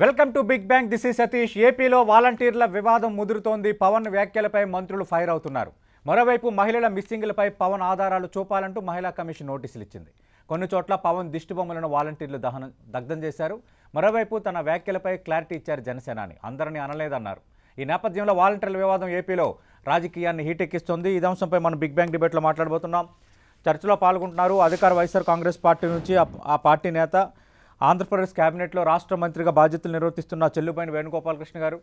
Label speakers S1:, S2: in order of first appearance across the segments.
S1: Welcome to big bang this is Satish ఏపీలో వాలంటీర్ల వివాదం ముదురుతోంది పవన్ వ్యాఖ్యలపై మంత్రులు ఫైర్ అవుతున్నారు మరోవైపు మహిళల మిస్సింగ్లపై పవన్ ఆధారాలు చూపాలంటూ మహిళా కమిషన్ నోటీసులు ఇచ్చింది కొన్ని చోట్ల పవన్ దిష్టిబొమ్మలను వాలంటీర్లు దహనం దగ్ధం చేశారు మరోవైపు తన వ్యాఖ్యలపై క్లారిటీ ఇచ్చారు జనసేనాని అందరినీ అనలేదన్నారు ఈ నేపథ్యంలో వాలంటీర్ల వివాదం ఏపీలో రాజకీయాన్ని హీటెక్కిస్తుంది ఈ అంశంపై మనం బిగ్ బ్యాంగ్ డిబేట్లో మాట్లాడబోతున్నాం చర్చలో పాల్గొంటున్నారు అధికార వైఎస్ఆర్ కాంగ్రెస్ పార్టీ నుంచి ఆ పార్టీ నేత ఆంధ్రప్రదేశ్ కేబినెట్లో రాష్ట్ర మంత్రిగా బాధ్యతలు నిర్వర్తిస్తున్న చెల్లుపైన వేణుగోపాలకృష్ణ గారు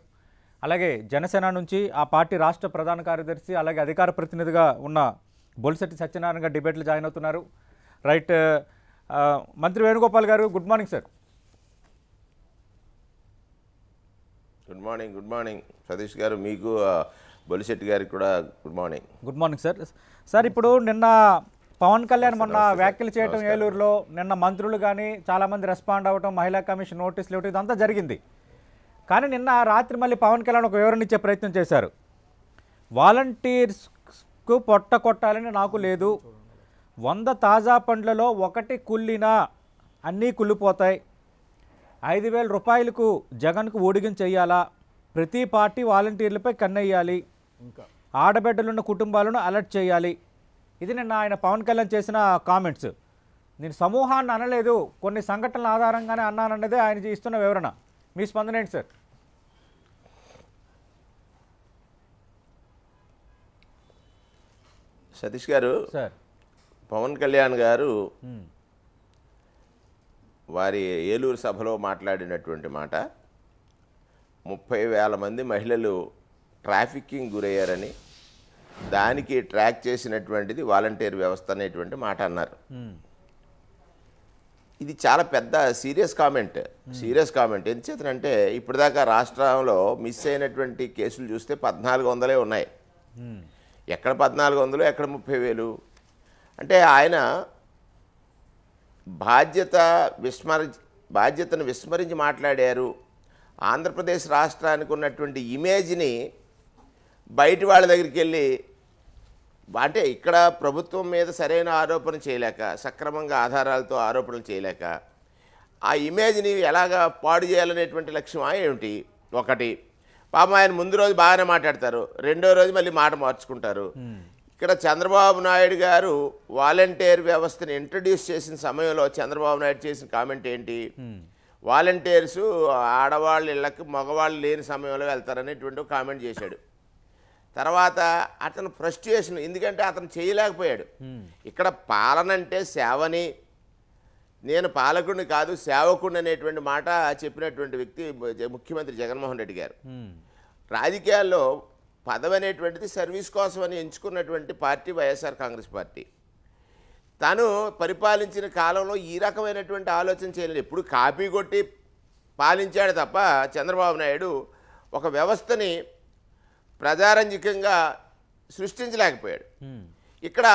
S1: అలాగే జనసేన నుంచి ఆ పార్టీ రాష్ట్ర ప్రధాన కార్యదర్శి అలాగే అధికార ప్రతినిధిగా ఉన్న బొలిశెట్టి సత్యనారాయణ గారు డిబేట్లు జాయిన్ అవుతున్నారు రైట్ మంత్రి Venugopal garu good morning sir
S2: good morning good morning Satish garu మీకు బొలిశెట్టి గారికి కూడా good morning
S1: good morning sir sir ఇప్పుడు నిన్న పవన్ కళ్యాణ్ మొన్న వ్యాఖ్యలు చేయడం ఏలూరులో నిన్న మంత్రులు కానీ చాలామంది రెస్పాండ్ అవ్వటం మహిళా కమిషన్ నోటీసులు ఇవ్వటం ఇదంతా జరిగింది కానీ నిన్న రాత్రి మళ్ళీ పవన్ కళ్యాణ్ ఒక వివరణ ఇచ్చే ప్రయత్నం చేశారు వాలంటీర్స్కు పొట్ట కొట్టాలని నాకు లేదు వంద తాజా పండ్లలో ఒకటి కుల్లినా అన్నీ కుళ్ళిపోతాయి ఐదు వేల రూపాయలకు జగన్కు ఊడిగం చేయాలా ప్రతి పార్టీ వాలంటీర్లపై కన్నెయ్యాలి ఆడబిడ్డలున్న కుటుంబాలను అలర్ట్ చేయాలి ఇది నిన్న ఆయన పవన్ కళ్యాణ్ చేసిన కామెంట్స్ నేను సమూహాన్ని అనలేదు కొన్ని సంఘటనల ఆధారంగానే అన్నానన్నదే ఆయన ఇస్తున్న వివరణ మీ స్పందన ఏంటి సార్
S2: సతీష్ గారు సార్ పవన్ కళ్యాణ్ గారు వారి ఏలూరు సభలో మాట్లాడినటువంటి మాట ముప్పై వేల మంది మహిళలు ట్రాఫికింగ్ గురయ్యారని దానికి ట్రాక్ చేసినటువంటిది వాలంటీర్ వ్యవస్థ అనేటువంటి మాట అన్నారు hmm. ఇది చాలా పెద్ద serious comment hmm. Serious comment ఎందుచేతనంటే ఇప్పటిదాకా రాష్ట్రంలో మిస్ అయినటువంటి కేసులు చూస్తే పద్నాలుగు వందలే ఉన్నాయి hmm. ఎక్కడ పద్నాలుగు వందలు ఎక్కడ ముప్పై వేలు అంటే ఆయన బాధ్యత విస్మర బాధ్యతను విస్మరించి మాట్లాడారు ఆంధ్రప్రదేశ్ రాష్ట్రానికి ఉన్నటువంటి ఇమేజ్ని బయటి వాళ్ళ దగ్గరికి వెళ్ళి అంటే ఇక్కడ ప్రభుత్వం మీద సరైన ఆరోపణ చేయలేక సక్రమంగా ఆధారాలతో ఆరోపణలు చేయలేక ఆ ఇమేజ్ని ఎలాగా పాడు చేయాలనేటువంటి లక్ష్యం ఏమిటి ఒకటి పాప ఆయన ముందు రోజు బాగానే మాట్లాడతారు రెండో రోజు మళ్ళీ మాట మార్చుకుంటారు ఇక్కడ చంద్రబాబు నాయుడు గారు వాలంటీర్ వ్యవస్థను ఇంట్రడ్యూస్ చేసిన సమయంలో చంద్రబాబు నాయుడు చేసిన కామెంట్ ఏంటి వాలంటీర్సు ఆడవాళ్ళు ఇళ్ళకి మగవాళ్ళు లేని సమయంలో వెళ్తారనేటువంటి కామెంట్ చేశాడు తర్వాత అతను ఫ్రస్ట్రేషన్ ఎందుకంటే అతను చేయలేకపోయాడు hmm. ఇక్కడ పాలన అంటే సేవని నేను పాలకుడిని కాదు సేవకుడిని అనేటువంటి మాట చెప్పినటువంటి వ్యక్తి ముఖ్యమంత్రి జగన్మోహన్ రెడ్డి గారు hmm. రాజకీయాల్లో పదవి అనేటువంటిది సర్వీస్ కోసం అని ఎంచుకున్నటువంటి పార్టీ వైఎస్ఆర్ కాంగ్రెస్ పార్టీ తను పరిపాలించిన కాలంలో ఈ రకమైనటువంటి ఆలోచన చేయలేదు ఎప్పుడు కాపీ కొట్టి పాలించాడు తప్ప చంద్రబాబు నాయుడు ఒక వ్యవస్థని ప్రజారంజకంగా సృష్టించలేకపోయాడు ఇక్కడ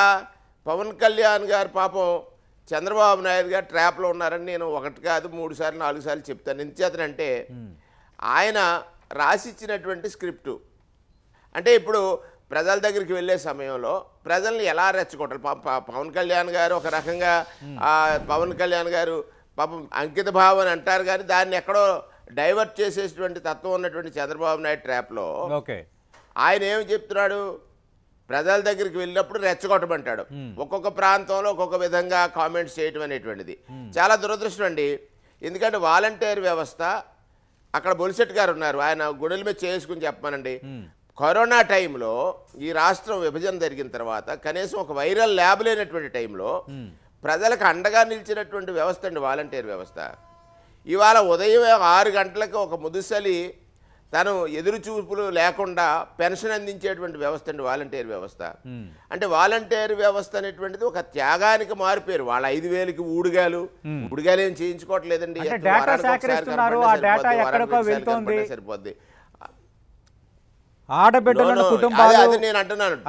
S2: పవన్ కళ్యాణ్ గారు పాపం చంద్రబాబు నాయుడు గారు ట్రాప్లో ఉన్నారని నేను ఒకటి కాదు మూడు సార్లు నాలుగు సార్లు చెప్తాను ఎందుచేతనంటే ఆయన రాసిచ్చినటువంటి స్క్రిప్టు అంటే ఇప్పుడు ప్రజల దగ్గరికి వెళ్ళే సమయంలో ప్రజల్ని ఎలా రెచ్చగొట్టాలి పవన్ కళ్యాణ్ గారు ఒక రకంగా పవన్ కళ్యాణ్ గారు పాపం అంకిత భావం అని అంటారు కానీ దాన్ని ఎక్కడో డైవర్ట్ చేసేటువంటి తత్వం ఉన్నటువంటి చంద్రబాబు నాయుడు ట్రాప్లో ఓకే ఆయన ఏమి చెప్తున్నాడు ప్రజల దగ్గరికి వెళ్ళినప్పుడు రెచ్చగొట్టమంటాడు ఒక్కొక్క ప్రాంతంలో ఒక్కొక్క విధంగా కామెంట్స్ చేయటం అనేటువంటిది చాలా దురదృష్టం అండి ఎందుకంటే వాలంటీర్ వ్యవస్థ అక్కడ బొలిసెట్ గారు ఉన్నారు ఆయన గుడెల మీద చేసుకుని చెప్పమనండి కరోనా టైంలో ఈ రాష్ట్రం విభజన జరిగిన తర్వాత కనీసం ఒక వైరల్ ల్యాబ్ లేనటువంటి టైంలో ప్రజలకు అండగా నిలిచినటువంటి వ్యవస్థ అండి వాలంటీర్ వ్యవస్థ ఇవాళ ఉదయం ఆరు గంటలకు ఒక ముదుసలి తను ఎదురుచూపులు లేకుండా పెన్షన్ అందించేటువంటి వ్యవస్థ అండి వాలంటీర్ వ్యవస్థ అంటే వాలంటీర్ వ్యవస్థ అనేటువంటిది ఒక త్యాగానికి మారిపోయారు వాళ్ళ ఐదు వేలకి ఊడిగాలు ఊడిగాలు ఏం చేయించుకోవట్లేదండి సరిపోద్ది
S1: ఆడబిడ్డ నేను అంటున్నాను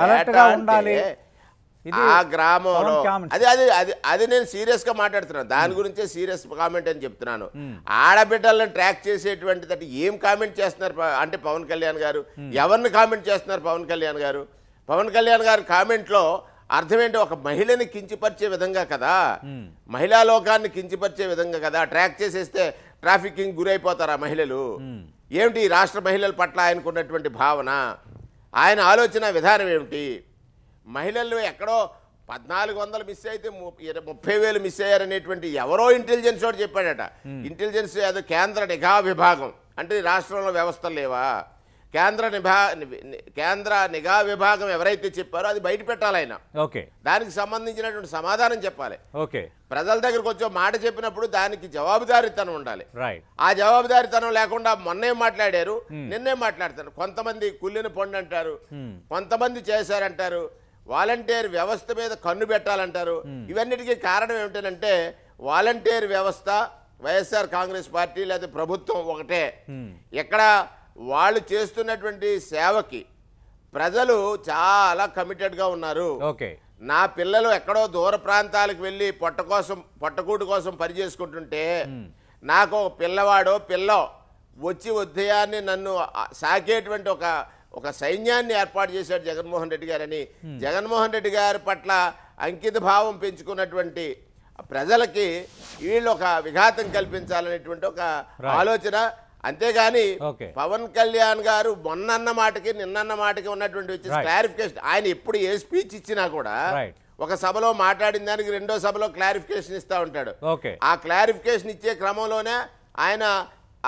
S2: ఆ గ్రామంలో అది అది అది అది నేను సీరియస్ గా మాట్లాడుతున్నాను దాని గురించే సీరియస్ కామెంట్ అని చెప్తున్నాను ఆడబిడ్డలను ట్రాక్ చేసేటువంటి ఏం కామెంట్ చేస్తున్నారు అంటే పవన్ కళ్యాణ్ గారు ఎవరిని కామెంట్ చేస్తున్నారు పవన్ కళ్యాణ్ గారు పవన్ కళ్యాణ్ గారు కామెంట్లో అర్థం ఏంటి ఒక మహిళని కించిపరిచే విధంగా కదా మహిళా లోకాన్ని కించిపరిచే విధంగా కదా ట్రాక్ చేసేస్తే ట్రాఫికింగ్ గురైపోతారు ఆ మహిళలు ఏమిటి రాష్ట్ర మహిళల పట్ల ఆయనకున్నటువంటి భావన ఆయన ఆలోచన విధానం ఏమిటి మహిళలు ఎక్కడో పద్నాలుగు వందలు మిస్ అయితే ముప్పై వేలు మిస్ అయ్యారనేటువంటి ఎవరో ఇంటెలిజెన్స్ వాడు చెప్పాడట ఇంటెలిజెన్స్ hmm. అదో కేంద్ర నిఘా విభాగం అంటే రాష్ట్రంలో వ్యవస్థలు లేవా కేంద్ర నిభా కేంద్ర నిఘా విభాగం ఎవరైతే చెప్పారో అది బయట పెట్టాలి ఓకే దానికి సంబంధించినటువంటి సమాధానం చెప్పాలి ప్రజల దగ్గరకు వచ్చే మాట చెప్పినప్పుడు దానికి జవాబుదారితనం ఉండాలి ఆ జవాబుదారితనం లేకుండా మొన్నే మాట్లాడారు hmm. నిన్నే మాట్లాడతారు కొంతమంది కుళ్ళిన పండు అంటారు hmm. కొంతమంది చేశారంటారు వాలంటీర్ వ్యవస్థ మీద కన్ను పెట్టాలంటారు hmm. ఇవన్నిటికీ కారణం ఏమిటంటే వాలంటీర్ వ్యవస్థ వైఎస్ఆర్ కాంగ్రెస్ పార్టీ లేదా ప్రభుత్వం ఒకటే ఇక్కడ hmm. వాళ్ళు చేస్తున్నటువంటి సేవకి ప్రజలు చాలా కమిటెడ్గా ఉన్నారు నా పిల్లలు ఎక్కడో దూర ప్రాంతాలకు వెళ్ళి పొట్ట కోసం పొట్టకూటు కోసం పనిచేసుకుంటుంటే hmm. నాకు పిల్లవాడో పిల్ల వచ్చి ఉదయాన్నే నన్ను సాకేటువంటి ఒక ఒక సైన్యాన్ని ఏర్పాటు చేశాడు జగన్మోహన్ రెడ్డి గారని జగన్మోహన్ రెడ్డి గారి పట్ల అంకిత భావం పెంచుకున్నటువంటి ప్రజలకి వీళ్ళు ఒక విఘాతం కల్పించాలనేటువంటి ఒక ఆలోచన అంతేగాని పవన్ కళ్యాణ్ గారు మొన్నన్న మాటకి నిన్నన్న మాటకి ఉన్నటువంటి వచ్చి క్లారిఫికేషన్ ఆయన ఎప్పుడు ఏ స్పీచ్ ఇచ్చినా కూడా ఒక సభలో మాట్లాడిన దానికి రెండో సభలో క్లారిఫికేషన్ ఇస్తూ ఉంటాడు ఆ క్లారిఫికేషన్ ఇచ్చే క్రమంలోనే ఆయన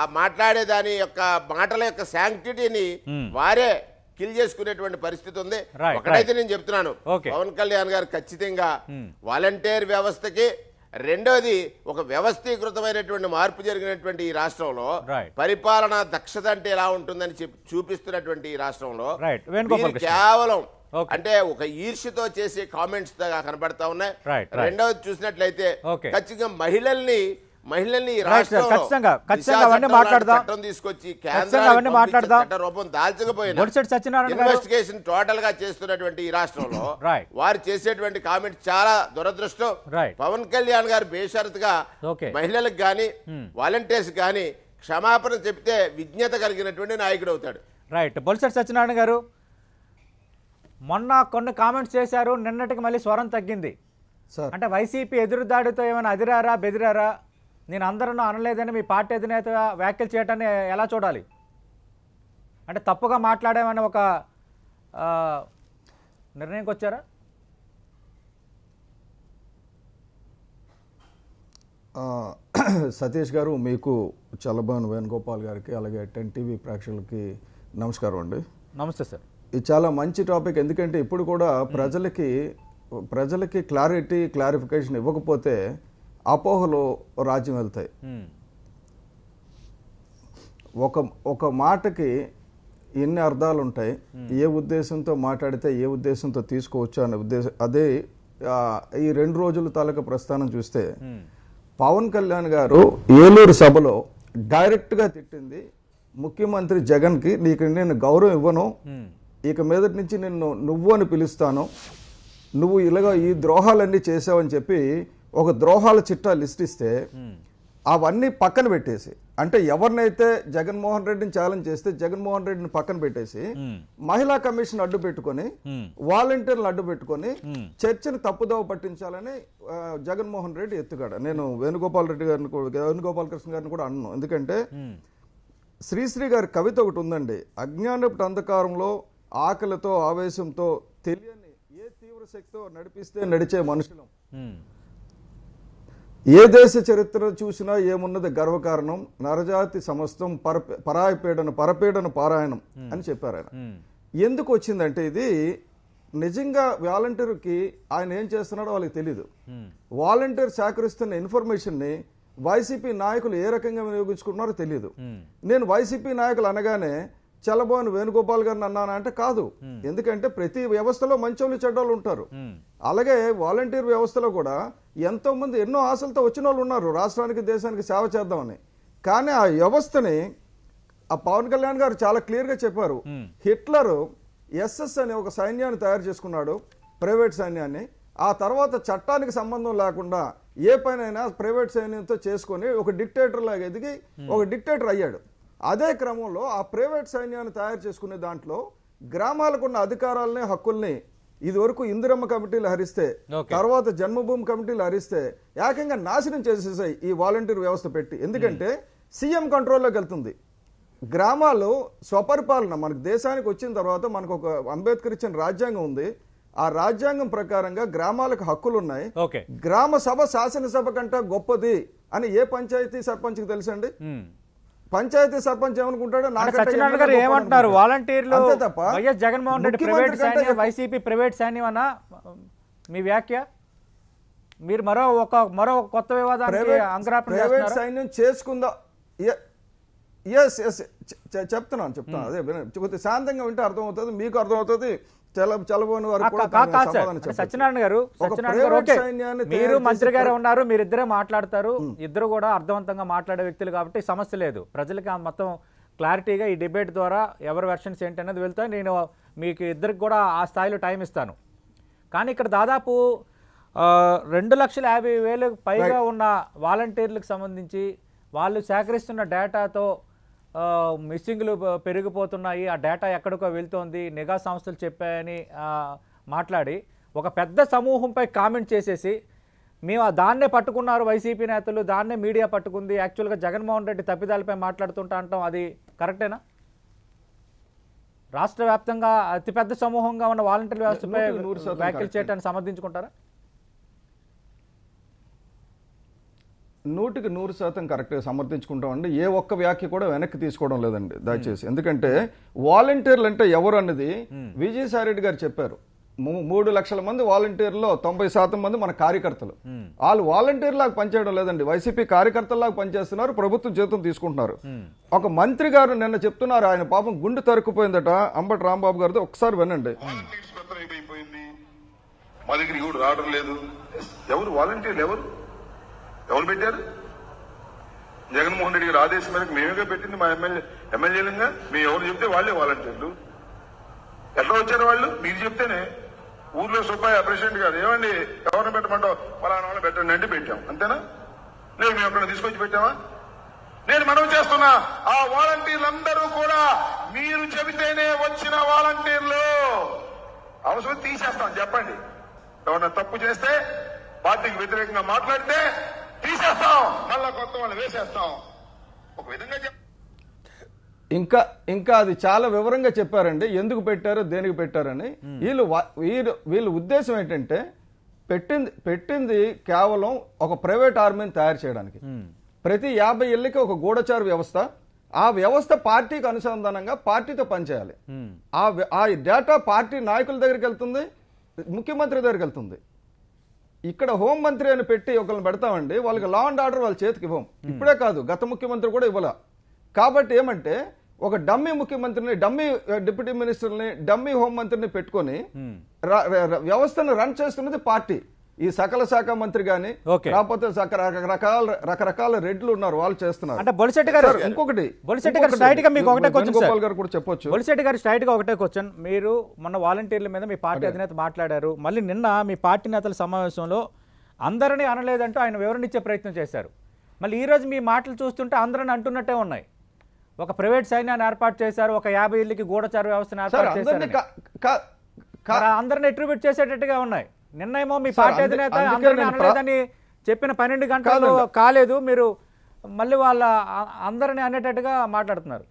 S2: ఆ మాట్లాడే దాని యొక్క మాటల యొక్క శాంక్టిటీని hmm. వారే కిల్ చేసుకునేటువంటి పరిస్థితి ఉంది ఒకటైతే నేను చెప్తున్నాను పవన్ కళ్యాణ్ గారు ఖచ్చితంగా వాలంటీర్ hmm. వ్యవస్థకి రెండోది ఒక వ్యవస్థీకృతమైనటువంటి మార్పు జరిగినటువంటి ఈ రాష్ట్రంలో పరిపాలన దక్షత అంటే ఎలా ఉంటుందని చెప్పి చూపిస్తున్నటువంటి ఈ రాష్ట్రంలో కేవలం అంటే ఒక ఈర్ష్యతో చేసే కామెంట్స్ కనబడతా ఉన్నాయి రెండవది చూసినట్లయితే ఖచ్చితంగా మహిళల్ని మహిళల్ని ఖచ్చితంగా ఖచ్చితంగా అవన్నీ అవన్నీ మాట్లాడదాం రూపం దాల్చకపోయినా సత్యనారాయణ ఇన్వెస్టిగేషన్ టోటల్ గా చేస్తున్నటువంటి ఈ రాష్ట్రంలో వారు చేసేటువంటి కామెంట్ చాలా దురదృష్టం పవన్ కళ్యాణ్ గారు బేషరత్గా మహిళలకు గాని hmm. వాలంటీర్స్ గాని క్షమాపణ చెప్తే విజ్ఞత కలిగినటువంటి నాయకుడు అవుతాడు
S1: రైట్ బొలిసెట్ సత్యనారాయణ గారు మొన్న కొన్ని కామెంట్స్ చేశారు నిన్నటికి మళ్ళీ స్వరం తగ్గింది అంటే వైసీపీ ఎదురుదాడితో ఏమైనా అదిరారా బెదిరారా నేను అందరూ అనలేదని మీ పార్టీ అధినేత వ్యాఖ్యలు చేయటాన్ని ఎలా చూడాలి అంటే తప్పుగా మాట్లాడామని ఒక నిర్ణయంకి వచ్చారా
S3: సతీష్ గారు మీకు చల్లబాన్ వేణుగోపాల్ గారికి అలాగే టెన్ టీవీ ప్రేక్షకులకి నమస్కారం అండి నమస్తే సార్ ఇది చాలా మంచి టాపిక్ ఎందుకంటే ఇప్పుడు కూడా ప్రజలకి ప్రజలకి క్లారిటీ క్లారిఫికేషన్ ఇవ్వకపోతే అపోహలో రాజ్యం వెళ్తాయి ఒక ఒక మాటకి ఎన్ని అర్థాలు ఉంటాయి ఏ ఉద్దేశంతో మాట్లాడితే ఏ ఉద్దేశంతో తీసుకోవచ్చు అనే ఉద్దేశం అదే ఈ రెండు రోజుల తాలూకా ప్రస్థానం చూస్తే పవన్ కళ్యాణ్ గారు ఏలూరు సభలో డైరెక్ట్గా తిట్టింది ముఖ్యమంత్రి జగన్కి నీకు నేను గౌరవం ఇవ్వను ఇక మీదటి నుంచి నిన్ను నువ్వు అని పిలుస్తాను నువ్వు ఇలాగ ఈ ద్రోహాలన్నీ చేసావని చెప్పి ఒక ద్రోహాల చిట్టా లిస్ట్ ఇస్తే అవన్నీ పక్కన పెట్టేసి అంటే ఎవరినైతే జగన్మోహన్ రెడ్డిని ఛాలెంజ్ చేస్తే జగన్మోహన్ రెడ్డిని పక్కన పెట్టేసి మహిళా కమిషన్ అడ్డు పెట్టుకొని వాలంటీర్లు అడ్డు పెట్టుకొని చర్చను తప్పుదోవ పట్టించాలని జగన్మోహన్ రెడ్డి ఎత్తుగాడు నేను వేణుగోపాల్ రెడ్డి గారిని వేణుగోపాల్ కృష్ణ గారిని కూడా అన్నాను ఎందుకంటే శ్రీశ్రీ గారి కవిత ఒకటి ఉందండి అజ్ఞానపు అంధకారంలో ఆకలితో ఆవేశంతో తెలియని ఏ తీవ్ర శక్తితో నడిపిస్తే నడిచే మనుషులం ఏ దేశ చరిత్ర చూసినా ఏమున్నది గర్వకారణం నరజాతి సమస్తం పర పరాయపీడన పరపీడన పారాయణం అని చెప్పారు ఆయన ఎందుకు వచ్చిందంటే ఇది నిజంగా వాలంటీర్కి ఆయన ఏం చేస్తున్నాడో వాళ్ళకి తెలియదు వాలంటీర్ సేకరిస్తున్న ఇన్ఫర్మేషన్ని వైసీపీ నాయకులు ఏ రకంగా వినియోగించుకుంటున్నారో తెలియదు నేను వైసీపీ నాయకులు అనగానే చల్లబోని వేణుగోపాల్ గారిని అన్నానా అంటే కాదు ఎందుకంటే ప్రతి వ్యవస్థలో మంచోళ్ళు చెడ్డోళ్ళు ఉంటారు అలాగే వాలంటీర్ వ్యవస్థలో కూడా ఎంతో మంది ఎన్నో ఆశలతో వచ్చిన వాళ్ళు ఉన్నారు రాష్ట్రానికి దేశానికి సేవ చేద్దామని కానీ ఆ వ్యవస్థని ఆ పవన్ కళ్యాణ్ గారు చాలా క్లియర్గా చెప్పారు హిట్లర్ ఎస్ఎస్ అనే ఒక సైన్యాన్ని తయారు చేసుకున్నాడు ప్రైవేట్ సైన్యాన్ని ఆ తర్వాత చట్టానికి సంబంధం లేకుండా ఏ పైన ప్రైవేట్ సైన్యంతో చేసుకొని ఒక డిక్టేటర్ లాగా ఎదిగి ఒక డిక్టేటర్ అయ్యాడు అదే క్రమంలో ఆ ప్రైవేట్ సైన్యాన్ని తయారు చేసుకునే దాంట్లో గ్రామాలకు ఉన్న అధికారాలని హక్కుల్ని ఇదివరకు ఇందిరమ్మ కమిటీలు హరిస్తే తర్వాత జన్మభూమి కమిటీలు హరిస్తే ఏకంగా నాశనం చేసేసాయి ఈ వాలంటీర్ వ్యవస్థ పెట్టి ఎందుకంటే సీఎం కంట్రోల్లోకి వెళ్తుంది గ్రామాలు స్వపరిపాలన మనకు దేశానికి వచ్చిన తర్వాత మనకు ఒక అంబేద్కర్ ఇచ్చిన రాజ్యాంగం ఉంది ఆ రాజ్యాంగం ప్రకారంగా గ్రామాలకు హక్కులు ఉన్నాయి గ్రామ సభ శాసనసభ కంటే గొప్పది అని ఏ పంచాయతీ సర్పంచ్కి తెలుసండి పంచాయతీ సర్పంచ్ ఏమనుకుంటాడు సత్యనారాయణ గారు ఏమంటున్నారు వాలంటీర్లు
S1: వైఎస్ జగన్మోహన్ రెడ్డి ప్రైవేట్ సైన్యం వైసీపీ ప్రైవేట్ సైన్యం అన్న మీ వ్యాఖ్య
S3: మీరు మరో ఒక మరో కొత్త వివాదానికి అంకరాపణ ప్రైవేట్ సైన్యం చేసుకుందా ఎస్ ఎస్ చెప్తున్నాను చెప్తున్నాను అదే కొద్దిగా శాంతంగా వింటే అర్థమవుతుంది మీకు అర్థమవుతుంది చలబోని వారు సత్యనారాయణ గారు మీరు మంత్రి గారు ఉన్నారు ఇద్దరే మాట్లాడతారు
S1: ఇద్దరు కూడా అర్థవంతంగా మాట్లాడే వ్యక్తులు కాబట్టి సమస్య లేదు ప్రజలకి మొత్తం క్లారిటీగా ఈ డిబేట్ ద్వారా ఎవరి వెర్షన్స్ ఏంటనేది వెళ్తా నేను మీకు ఇద్దరికి కూడా ఆ స్థాయిలో టైం ఇస్తాను కానీ ఇక్కడ దాదాపు రెండు లక్షల యాభై వేలకు పైగా ఉన్న వాలంటీర్లకు సంబంధించి వాళ్ళు సేకరిస్తున్న డేటాతో మిస్సింగ్లు పెరిగిపోతున్నాయి ఆ డేటా ఎక్కడికో వెళ్తోంది నిఘా సంస్థలు చెప్పాయని మాట్లాడి ఒక పెద్ద సమూహంపై కామెంట్ చేసేసి మేము దాన్నే పట్టుకున్నారు వైసీపీ నేతలు దాన్నే మీడియా పట్టుకుంది యాక్చువల్గా జగన్మోహన్ రెడ్డి తప్పిదాలపై మాట్లాడుతుంటా అంటాం అది కరెక్టేనా రాష్ట్ర వ్యాప్తంగా అతిపెద్ద సమూహంగా ఉన్న వాలంటీర్ వ్యవస్థపై వ్యాఖ్యలు చేయడానికి సమర్థించుకుంటారా
S3: నూటికి నూరు శాతం కరెక్ట్గా సమర్థించుకుంటామండి ఏ ఒక్క వ్యాఖ్య కూడా వెనక్కి తీసుకోవడం లేదండి దయచేసి ఎందుకంటే వాలంటీర్లు అంటే ఎవరు అన్నది విజయసాయిరెడ్డి గారు చెప్పారు మూడు లక్షల మంది వాలంటీర్లో తొంభై శాతం మంది మన కార్యకర్తలు వాళ్ళు వాలంటీర్లాగా పనిచేయడం లేదండి వైసీపీ లాగా పనిచేస్తున్నారు ప్రభుత్వం జీతం తీసుకుంటున్నారు ఒక మంత్రి గారు నిన్న చెప్తున్నారు ఆయన పాపం గుండు తరుక్కుపోయిందట అంబటి రాంబాబు గారిది ఒకసారి వినండి
S2: మా ఎవరు వాలంటీర్లు ఎవరు ఎవరు పెట్టారు
S3: జగన్మోహన్ రెడ్డి గారు ఆదేశం మేరకు మేమేగా పెట్టింది మా ఎమ్మెల్యే ఎమ్మెల్యేలుగా మేము ఎవరు చెప్తే వాళ్ళే వాలంటీర్లు ఎట్లా వచ్చారు వాళ్ళు మీరు చెప్తేనే ఊర్లో సుబ్బాయి ప్రెసిడెంట్ గారు ఏమండి ఎవరిని పెట్టమంటో ఫలానా వాళ్ళు పెట్టండి అంటే పెట్టాం అంతేనా లేదు మేము ఎక్కడ తీసుకొచ్చి పెట్టామా నేను మనవి చేస్తున్నా ఆ వాలంటీర్లందరూ కూడా మీరు చెబితేనే వచ్చిన వాలంటీర్లు అవసరం తీసేస్తాం చెప్పండి ఎవరన్నా తప్పు చేస్తే పార్టీకి వ్యతిరేకంగా మాట్లాడితే ఇంకా ఇంకా అది చాలా వివరంగా చెప్పారండి ఎందుకు పెట్టారు దేనికి పెట్టారని వీళ్ళు వీరు వీళ్ళ ఉద్దేశం ఏంటంటే పెట్టింది పెట్టింది కేవలం ఒక ప్రైవేట్ ఆర్మీని తయారు చేయడానికి ప్రతి యాభై ఏళ్ళకి ఒక గూఢచారు వ్యవస్థ ఆ వ్యవస్థ పార్టీకి అనుసంధానంగా పార్టీతో పనిచేయాలి ఆ డేటా పార్టీ నాయకుల దగ్గరికి వెళ్తుంది ముఖ్యమంత్రి దగ్గరికి వెళ్తుంది ఇక్కడ హోం మంత్రి అని పెట్టి ఒకరిని పెడతామండి వాళ్ళకి లా అండ్ ఆర్డర్ వాళ్ళ చేతికి ఇవ్వం ఇప్పుడే కాదు గత ముఖ్యమంత్రి కూడా ఇవ్వాల కాబట్టి ఏమంటే ఒక డమ్మీ ముఖ్యమంత్రిని డమ్మీ డిప్యూటీ మినిస్టర్ని డమ్మీ హోం మంత్రిని పెట్టుకొని వ్యవస్థను రన్ చేస్తున్నది పార్టీ ఈ సకల శాఖ మంత్రి గాని కాకపోతే రకరకాల రకరకాల రెడ్లు ఉన్నారు వాళ్ళు చేస్తున్నారు అంటే బొలిశెట్టి గారు ఇంకొకటి బొలిశెట్టి గారు స్ట్రైట్ గా మీకు ఒకటే క్వశ్చన్ గోపాల్ గారు
S1: కూడా చెప్పొచ్చు బొలిశెట్టి గారు స్ట్రైట్ గా ఒకటే క్వశ్చన్ మీరు మొన్న వాలంటీర్ల మీద మీ పార్టీ అధినేత మాట్లాడారు మళ్ళీ నిన్న మీ పార్టీ నేతల సమావేశంలో అందరినీ అనలేదంటూ ఆయన వివరణ ఇచ్చే ప్రయత్నం చేశారు మళ్ళీ ఈరోజు మీ మాటలు చూస్తుంటే అందరిని అంటున్నట్టే ఉన్నాయి ఒక ప్రైవేట్ సైన్యాన్ని ఏర్పాటు చేశారు ఒక యాభై ఇళ్ళకి గూఢచార వ్యవస్థను ఏర్పాటు చేశారు అందరిని అట్రిబ్యూట్ చేసేటట్టుగా ఉన్నాయి నిన్నేమో మీ పార్టీ అధినేత అందరినీ చెప్పిన పన్నెండు గంటలు కాలేదు మీరు మళ్ళీ వాళ్ళ అందరినీ అనేటట్టుగా మాట్లాడుతున్నారు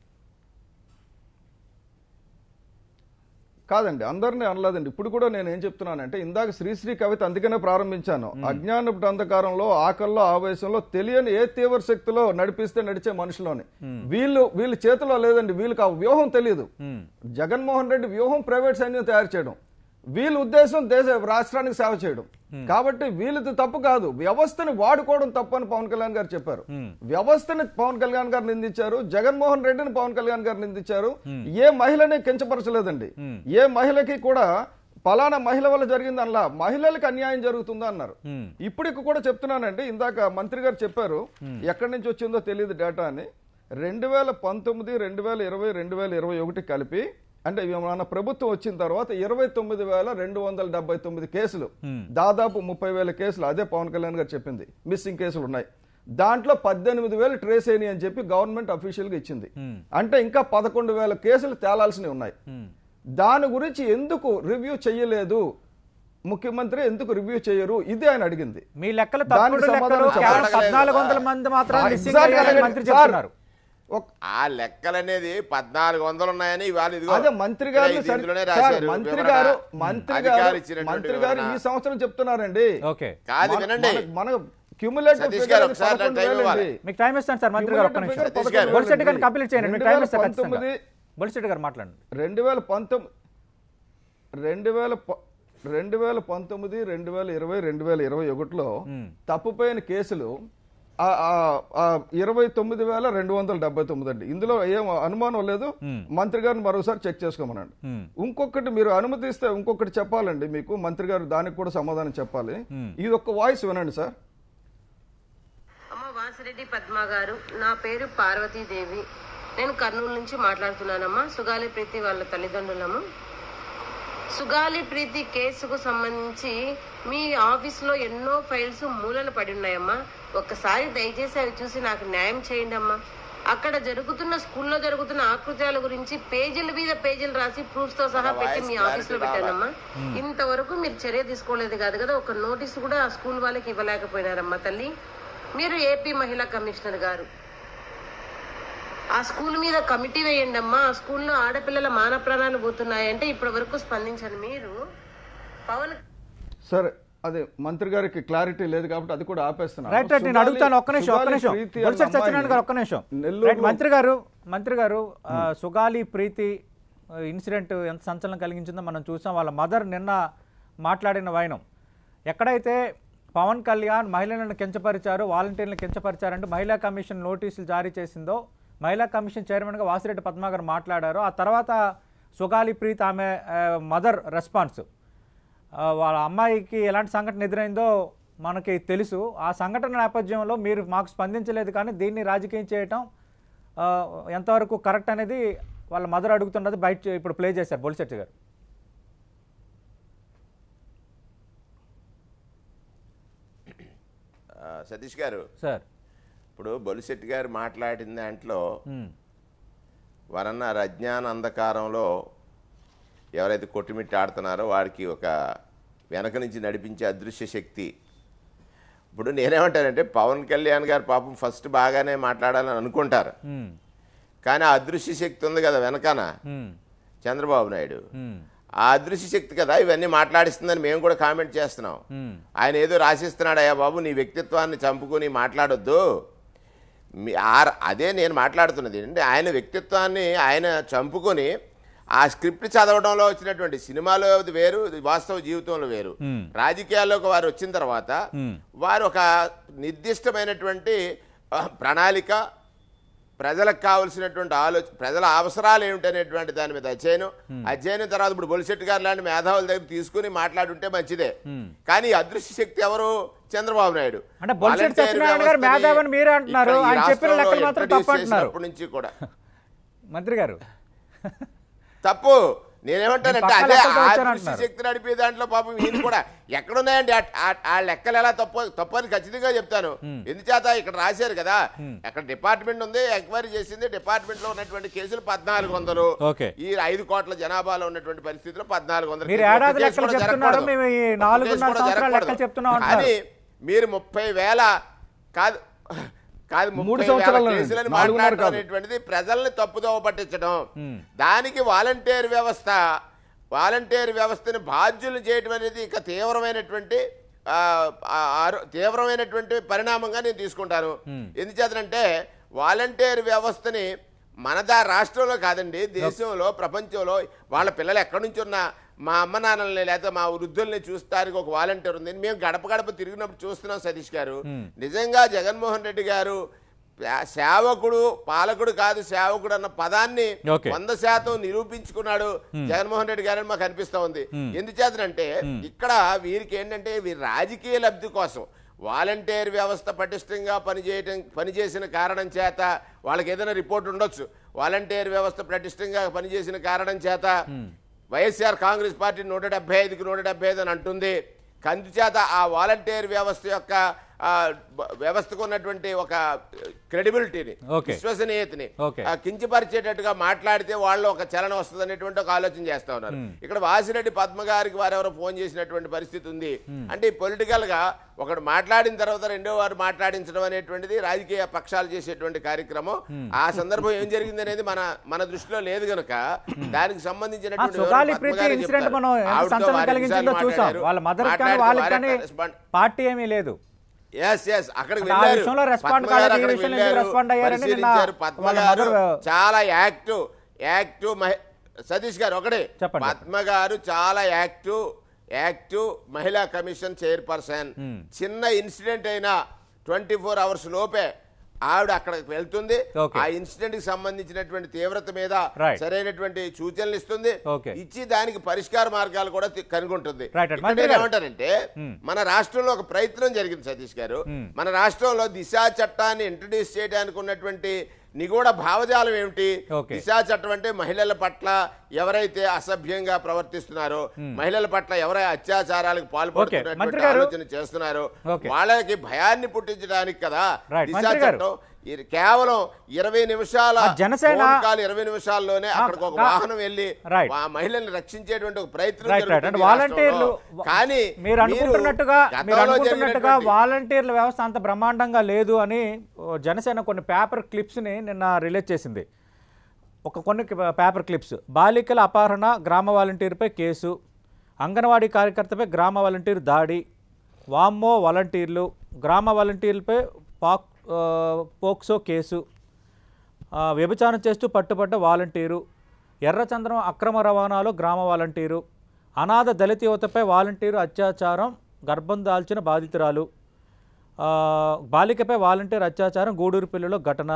S3: కాదండి అందరినీ అనలేదండి ఇప్పుడు కూడా నేను ఏం చెప్తున్నానంటే ఇందాక శ్రీశ్రీ కవిత అందుకనే ప్రారంభించాను అజ్ఞాన అంధకారంలో ఆకల్లో ఆవేశంలో తెలియని ఏ తీవ్ర శక్తిలో నడిపిస్తే నడిచే మనుషులని వీళ్ళు వీళ్ళ చేతిలో లేదండి వీళ్ళకి ఆ వ్యూహం తెలియదు జగన్మోహన్ రెడ్డి వ్యూహం ప్రైవేట్ సైన్యం తయారు చేయడం వీళ్ళ ఉద్దేశం దేశ రాష్ట్రానికి సేవ చేయడం కాబట్టి వీళ్ళది తప్పు కాదు వ్యవస్థని వాడుకోవడం తప్పు అని పవన్ కళ్యాణ్ గారు చెప్పారు వ్యవస్థని పవన్ కళ్యాణ్ గారు నిందించారు జగన్మోహన్ రెడ్డిని పవన్ కళ్యాణ్ గారు నిందించారు ఏ మహిళని కించపరచలేదండి ఏ మహిళకి కూడా పలానా మహిళ వల్ల జరిగింది అలా మహిళలకు అన్యాయం జరుగుతుందా అన్నారు ఇప్పటికి కూడా చెప్తున్నానండి ఇందాక మంత్రి గారు చెప్పారు ఎక్కడి నుంచి వచ్చిందో తెలియదు డేటా అని రెండు వేల పంతొమ్మిది రెండు వేల ఇరవై రెండు వేల ఇరవై ఒకటి కలిపి అంటే మన ప్రభుత్వం వచ్చిన తర్వాత ఇరవై తొమ్మిది వేల రెండు వందల డెబ్బై తొమ్మిది కేసులు దాదాపు ముప్పై వేల కేసులు అదే పవన్ కళ్యాణ్ గారు చెప్పింది మిస్సింగ్ కేసులు ఉన్నాయి దాంట్లో పద్దెనిమిది వేలు ట్రేస్ అయినాయి అని చెప్పి గవర్నమెంట్ గా ఇచ్చింది అంటే ఇంకా పదకొండు వేల కేసులు తేలాల్సినవి ఉన్నాయి దాని గురించి ఎందుకు రివ్యూ చేయలేదు ముఖ్యమంత్రి ఎందుకు రివ్యూ చేయరు ఇది ఆయన అడిగింది మీ లెక్కలు మంది మాత్రం
S2: ఆ లెక్కలు అనేది పద్నాలుగు వందలు ఉన్నాయని ఇవాళ అదే మంత్రి గారు మంత్రి గారు మంత్రి గారు మంత్రి గారు ఈ
S3: సంవత్సరం చెప్తున్నారండి కాదు వినండి మనకు మీకు టైం ఇస్తాను సార్
S1: మంత్రి గారు చేయండి
S3: గారు రెండు వేల రెండు వేల రెండు వేల పంతొమ్మిది రెండు వేల ఇరవై రెండు వేల ఇరవై ఒకటిలో తప్పుపోయిన కేసులు ఇరవై తొమ్మిది వేల రెండు వందల డెబ్బై తొమ్మిది అండి ఇందులో ఏం అనుమానం లేదు మంత్రి గారిని మరోసారి చెక్ చేసుకోమనండి ఇంకొకటి మీరు అనుమతిస్తే ఇంకొకటి చెప్పాలండి మీకు మంత్రి గారు దానికి కూడా సమాధానం చెప్పాలి ఇది ఒక వాయిస్ వినండి సార్
S2: వాసిరెడ్డి పద్మ గారు
S1: నా పేరు పార్వతీదేవి నేను కర్నూలు నుంచి మాట్లాడుతున్నానమ్మా సుగాలి ప్రీతి వాళ్ళ తల్లిదండ్రులము సుగాలి ప్రీతి కేసుకు సంబంధించి మీ ఆఫీస్లో ఎన్నో ఫైల్స్ మూలలు పడి ఉన్నాయమ్మా ఒక్కసారి దయచేసి అవి చూసి నాకు న్యాయం చేయండి అమ్మా అక్కడ జరుగుతున్న స్కూల్లో జరుగుతున్న ఆకృత్యాల గురించి పేజీల మీద పేజీలు రాసి ప్రూఫ్ తో సహా పెట్టి మీ ఆఫీస్ లో పెట్టానమ్మా ఇంతవరకు మీరు చర్య తీసుకోలేదు కాదు కదా ఒక నోటీస్ కూడా ఆ స్కూల్ వాళ్ళకి ఇవ్వలేకపోయినారమ్మా తల్లి మీరు ఏపీ మహిళా కమిషనర్ గారు ఆ స్కూల్ మీద కమిటీ వేయండి అమ్మా ఆ స్కూల్లో ఆడపిల్లల మాన ప్రాణాలు పోతున్నాయంటే ఇప్పటి వరకు స్పందించండి మీరు
S3: పవన్ సరే అదే మంత్రి గారికి క్లారిటీ లేదు కాబట్టి అది కూడా ఆపేస్తున్నారు నేను అడుగుతాను ఒక్క నిమిషం ఒక్క నిమిషం సత్యనారాయణ గారు ఒక్క
S1: నిమిషం మంత్రి గారు మంత్రి గారు hmm.
S3: సుగాలి ప్రీతి
S1: ఇన్సిడెంట్ ఎంత సంచలనం కలిగించిందో మనం చూసాం వాళ్ళ మదర్ నిన్న మాట్లాడిన వైనం ఎక్కడైతే పవన్ కళ్యాణ్ మహిళలను కించపరిచారు వాలంటీర్లను కించపరిచారంటే మహిళా కమిషన్ నోటీసులు జారీ చేసిందో మహిళా కమిషన్ చైర్మన్గా వాసిరెడ్డి గారు మాట్లాడారు ఆ తర్వాత సుగాలి ప్రీత్ ఆమె మదర్ రెస్పాన్స్ వాళ్ళ అమ్మాయికి ఎలాంటి సంఘటన ఎదురైందో మనకి తెలుసు ఆ సంఘటన నేపథ్యంలో మీరు మాకు స్పందించలేదు కానీ దీన్ని రాజకీయం చేయటం ఎంతవరకు కరెక్ట్ అనేది వాళ్ళ మదర్ అడుగుతున్నది బయట ఇప్పుడు ప్లే చేశారు బొలిశెట్టి గారు
S2: సతీష్ గారు సార్ ఇప్పుడు బొలిశెట్టి గారు మాట్లాడిన దాంట్లో వరన్న రజ్ఞానందకారంలో అంధకారంలో ఎవరైతే కొట్టుమిట్టి ఆడుతున్నారో వాడికి ఒక వెనక నుంచి నడిపించే అదృశ్య శక్తి ఇప్పుడు నేనేమంటానంటే పవన్ కళ్యాణ్ గారు పాపం ఫస్ట్ బాగానే మాట్లాడాలని అనుకుంటారు కానీ ఆ అదృశ్య శక్తి ఉంది కదా వెనకాన చంద్రబాబు నాయుడు ఆ అదృశ్య శక్తి కదా ఇవన్నీ మాట్లాడిస్తుందని మేము కూడా కామెంట్ చేస్తున్నాం ఆయన ఏదో రాసిస్తున్నాడు అయ్యా బాబు నీ వ్యక్తిత్వాన్ని చంపుకుని మాట్లాడొద్దు అదే నేను మాట్లాడుతున్నది అంటే ఆయన వ్యక్తిత్వాన్ని ఆయన చంపుకొని ఆ స్క్రిప్ట్ చదవడంలో వచ్చినటువంటి సినిమాలో వేరు వాస్తవ జీవితంలో వేరు రాజకీయాల్లోకి వారు వచ్చిన తర్వాత వారు ఒక నిర్దిష్టమైనటువంటి ప్రణాళిక ప్రజలకు కావలసినటువంటి ఆలోచన ప్రజల అవసరాలు ఏమిటనేటువంటి దాని మీద అధ్యయనం అధ్యయనం తర్వాత ఇప్పుడు బొలిశెట్టి గారు లాంటి మేధావుల దగ్గర తీసుకుని మాట్లాడుంటే మంచిదే కానీ అదృశ్య శక్తి ఎవరు చంద్రబాబు నాయుడు నుంచి కూడా మంత్రి గారు తప్పు నేనేమంటానంటే అదే ఆదిపురుష శక్తి నడిపే దాంట్లో పాపం ఈయన కూడా ఎక్కడున్నాయండి ఆ లెక్కలు ఎలా తప్పు అని ఖచ్చితంగా చెప్తాను ఎందుచేత ఇక్కడ రాశారు కదా అక్కడ డిపార్ట్మెంట్ ఉంది ఎంక్వైరీ చేసింది డిపార్ట్మెంట్ లో ఉన్నటువంటి కేసులు పద్నాలుగు వందలు ఈ ఐదు కోట్ల జనాభాలో ఉన్నటువంటి పరిస్థితిలో పద్నాలుగు వందలు అని మీరు ముప్పై వేల కాదు కాదు మూడు సంవత్సరాలు ప్రజల్ని తప్పుదోవ పట్టించడం దానికి వాలంటీర్ వ్యవస్థ వాలంటీర్ వ్యవస్థని బాధ్యులు చేయడం అనేది ఇక తీవ్రమైనటువంటి తీవ్రమైనటువంటి పరిణామంగా నేను తీసుకుంటాను ఎందుచేతనంటే వాలంటీర్ వ్యవస్థని మనదా రాష్ట్రంలో కాదండి దేశంలో ప్రపంచంలో వాళ్ళ పిల్లలు ఎక్కడి నుంచి ఉన్నా మా అమ్మ నాన్నల్ని లేకపోతే మా వృద్ధుల్ని చూస్తానికి ఒక వాలంటీర్ ఉంది మేము గడప గడప తిరిగినప్పుడు చూస్తున్నాం సతీష్ గారు నిజంగా జగన్మోహన్ రెడ్డి గారు సేవకుడు పాలకుడు కాదు సేవకుడు అన్న పదాన్ని వంద శాతం నిరూపించుకున్నాడు జగన్మోహన్ రెడ్డి గారని మాకు అనిపిస్తూ ఉంది ఎందుచేతనంటే ఇక్కడ వీరికి ఏంటంటే వీరి రాజకీయ లబ్ధి కోసం వాలంటీర్ వ్యవస్థ పటిష్టంగా పనిచేయటం పనిచేసిన కారణం చేత వాళ్ళకి ఏదైనా రిపోర్ట్ ఉండొచ్చు వాలంటీర్ వ్యవస్థ పటిష్టంగా పనిచేసిన కారణం చేత వైఎస్ఆర్ కాంగ్రెస్ పార్టీ నూట డెబ్బై ఐదుకి నూట డెబ్బై ఐదు అని అంటుంది కందుచేత ఆ వాలంటీర్ వ్యవస్థ యొక్క వ్యవస్థకు ఉన్నటువంటి ఒక క్రెడిబిలిటీని విశ్వసనీయతని కించపరిచేటట్టుగా మాట్లాడితే వాళ్ళు ఒక చలనం వస్తుంది అనేటువంటి ఒక ఆలోచన చేస్తా ఉన్నారు ఇక్కడ వాసిరెడ్డి పద్మ గారికి వారెవరో ఫోన్ చేసినటువంటి పరిస్థితి ఉంది అంటే పొలిటికల్ గా ఒకడు మాట్లాడిన తర్వాత రెండో వారు మాట్లాడించడం అనేటువంటిది రాజకీయ పక్షాలు చేసేటువంటి కార్యక్రమం ఆ సందర్భం ఏం జరిగింది అనేది మన మన దృష్టిలో లేదు గనుక దానికి సంబంధించినటువంటి పార్టీ ఏమీ లేదు ఎస్ ఎస్ అక్కడికి వెళ్ళారు uh, చాలా యాక్టివ్ యాక్టివ్ సతీష్ గారు ఒకటే పద్మ గారు చాలా యాక్టివ్ యాక్టివ్ మహిళా కమిషన్ చైర్పర్సన్ hmm. చిన్న ఇన్సిడెంట్ అయినా ట్వంటీ ఫోర్ అవర్స్ లోపే ఆవిడ అక్కడికి వెళ్తుంది ఆ ఇన్సిడెంట్ కి సంబంధించినటువంటి తీవ్రత మీద సరైనటువంటి సూచనలు ఇస్తుంది ఇచ్చి దానికి పరిష్కార మార్గాలు కూడా కనుగొంటుంది ఏమంటారంటే hmm. మన రాష్ట్రంలో ఒక ప్రయత్నం జరిగింది సతీష్ గారు hmm. మన రాష్ట్రంలో దిశ చట్టాన్ని ఇంట్రడ్యూస్ చేయడానికి ఉన్నటువంటి నిగూఢ భావజాలం ఏమిటి దిశా చట్టం అంటే మహిళల పట్ల ఎవరైతే అసభ్యంగా ప్రవర్తిస్తున్నారో మహిళల పట్ల ఎవరైతే అత్యాచారాలకు పాల్పడుతున్నటువంటి ఆలోచన చేస్తున్నారో వాళ్ళకి భయాన్ని పుట్టించడానికి కదా దిశా చట్టం కేవలం ఇరవై నిమిషాల జనసేన ఇరవై నిమిషాల్లోనే అక్కడికి ఒక వాహనం వెళ్ళి మహిళల్ని రక్షించేటువంటి ఒక ప్రయత్నం వాలంటీర్లు కానీ మీరు అనుకుంటున్నట్టుగా మీరు అనుకుంటున్నట్టుగా
S1: వాలంటీర్ల వ్యవస్థ అంత బ్రహ్మాండంగా లేదు అని జనసేన కొన్ని పేపర్ క్లిప్స్ని నిన్న రిలీజ్ చేసింది ఒక కొన్ని పేపర్ క్లిప్స్ బాలికల అపహరణ గ్రామ వాలంటీర్పై కేసు అంగన్వాడీ కార్యకర్తపై గ్రామ వాలంటీర్ దాడి వామ్మో వాలంటీర్లు గ్రామ వాలంటీర్లపై పాక్ పోక్సో కేసు వ్యభిచారం చేస్తూ పట్టుబడ్డ వాలంటీరు ఎర్రచంద్రం అక్రమ రవాణాలో గ్రామ వాలంటీరు అనాథ దళిత యువతపై వాలంటీరు అత్యాచారం గర్భం దాల్చిన బాధితురాలు బాలికపై వాలంటీర్ అత్యాచారం గూడూరు పిల్లలో ఘటన